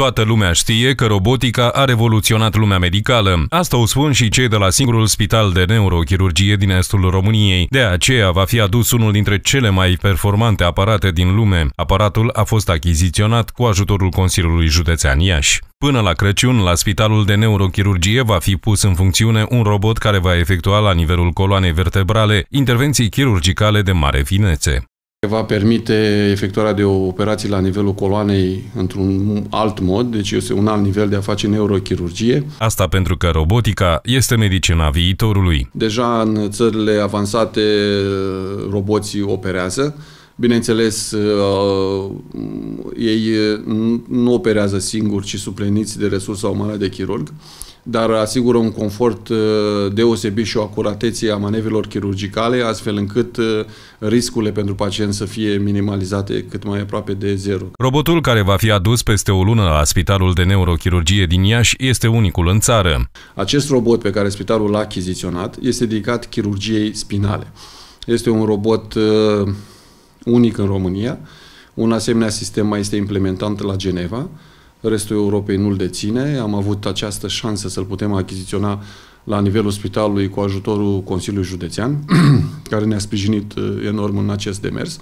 Toată lumea știe că robotica a revoluționat lumea medicală. Asta o spun și cei de la singurul spital de neurochirurgie din estul României. De aceea va fi adus unul dintre cele mai performante aparate din lume. Aparatul a fost achiziționat cu ajutorul Consiliului Județean Iași. Până la Crăciun, la Spitalul de Neurochirurgie va fi pus în funcțiune un robot care va efectua la nivelul coloanei vertebrale intervenții chirurgicale de mare finețe. Va permite efectuarea de operații la nivelul coloanei într-un alt mod, deci este un alt nivel de a face neurochirurgie. Asta pentru că robotica este medicina viitorului. Deja în țările avansate uh, roboții operează, Bineînțeles, uh, ei uh, nu operează singuri, ci supleniți de resursa umană de chirurg dar asigură un confort uh, deosebit și o acuratețe a manevrelor chirurgicale, astfel încât uh, riscurile pentru pacient să fie minimalizate cât mai aproape de zero. Robotul care va fi adus peste o lună la Spitalul de Neurochirurgie din Iași este unicul în țară. Acest robot pe care spitalul l-a achiziționat este dedicat chirurgiei spinale. Este un robot uh, unic în România, un asemenea sistem mai este implementat la Geneva, restul Europei nu-l deține. Am avut această șansă să-l putem achiziționa la nivelul spitalului cu ajutorul Consiliului Județean, care ne-a sprijinit uh, enorm în acest demers.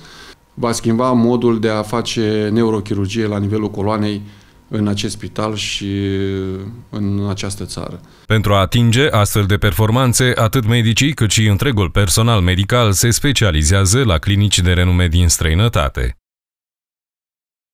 Va schimba modul de a face neurochirurgie la nivelul coloanei în acest spital și uh, în această țară. Pentru a atinge astfel de performanțe, atât medicii cât și întregul personal medical se specializează la clinici de renume din străinătate.